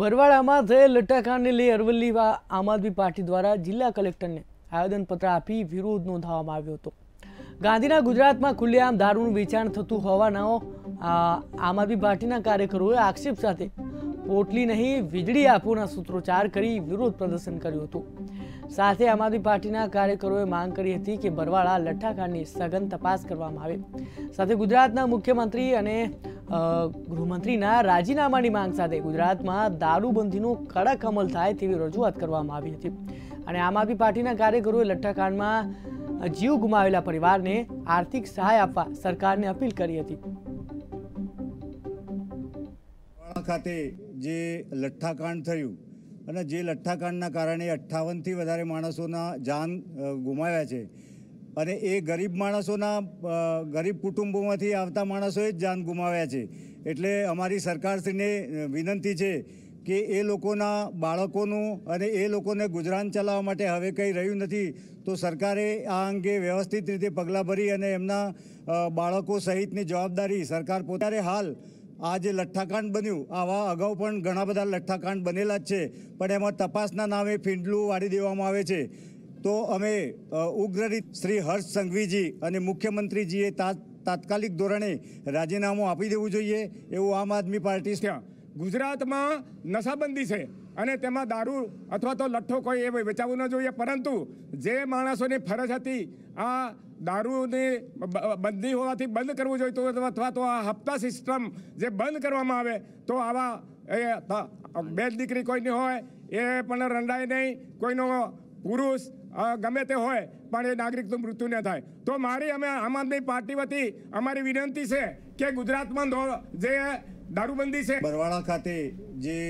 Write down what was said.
બરવાળામાં થયેલ લઠ્ઠાકાંડને લઈ અરવલ્લી આમ આદમી પાર્ટી દ્વારા જિલ્લા કલેક્ટરને આવેદનપત્ર આપી વિરોધ નોંધાવવામાં આવ્યો હતો ગાંધીના ગુજરાતમાં ખુલ્લેઆમ દારૂનું વેચાણ થતું હોવાના આમ આદમી પાર્ટીના કાર્યકરોએ આક્ષેપ સાથે પોટલી નહીં વીજળી આપોના સૂત્રોચ્ચાર કરી વિરોધ પ્રદર્શન કર્યું હતું સાથે આમ આદમી પાર્ટીના કાર્યકરોએ માંગ કરી હતી કે બરવાળા લઠ્ઠાકાંડની સઘન તપાસ કરવામાં આવે સાથે ગુજરાતના મુખ્યમંત્રી અને ગૃહમંત્રીના રાજીનામાની માંગ સાથે ગુજરાતમાં દારૂબંધીનો કડક અમલ થાય તેવી રજૂઆત કરવામાં આવી હતી અને આમ આદમી પાર્ટીના કાર્યકરોએ લઠ્ઠાકાંડમાં જીવ ગુમાવેલા પરિવારને આર્થિક સહાય આપવા સરકારને અપીલ કરી હતી ખાતે જે લઠ્ઠાકાંડ થયું અને જે લઠ્ઠાકાંડના કારણે અઠ્ઠાવનથી વધારે માણસોના જાન ગુમાવ્યા છે અને એ ગરીબ માણસોના ગરીબ કુટુંબોમાંથી આવતા માણસોએ જ જાન ગુમાવ્યા છે એટલે અમારી સરકારશ્રીને વિનંતી છે કે એ લોકોના બાળકોનું અને એ લોકોને ગુજરાન ચલાવવા માટે હવે કંઈ રહ્યું નથી તો સરકારે આ અંગે વ્યવસ્થિત રીતે પગલાં ભરી અને એમના બાળકો સહિતની જવાબદારી સરકાર પોતારે હાલ આ જે લઠ્ઠાકાંડ બન્યું આવા અગાઉ પણ ઘણા બધા લઠ્ઠાકાંડ બનેલા જ છે પણ એમાં તપાસના નામે ફીંડલું વાળી દેવામાં આવે છે તો અમે ઉગ્રરીત શ્રી હર્ષ સંઘવીજી અને મુખ્યમંત્રીજીએ તાત્કાલિક ધોરણે રાજીનામું આપી દેવું જોઈએ એવું આમ આદમી પાર્ટી છે ગુજરાતમાં નશાબંધી છે અને તેમાં દારૂ અથવા તો લઠ્ઠો કોઈ એ વેચાવવું ન જોઈએ પરંતુ જે માણસોની ફરજ હતી આ દારૂની બંધી હોવાથી બંધ કરવું જોઈએ અથવા તો આ હપ્તા સિસ્ટમ જે બંધ કરવામાં આવે તો આવા એ બે દીકરી કોઈની હોય એ પણ રંડાય નહીં કોઈનો પુરુષ ગમે તે હોય પણ એ નાગરિકનું મૃત્યુ ન થાય તો મારી અમે આમ આદમી પાર્ટી વતી અમારી વિનંતી છે કે ગુજરાતમાં જે દારૂબંધી છે બરવાળા ખાતે જે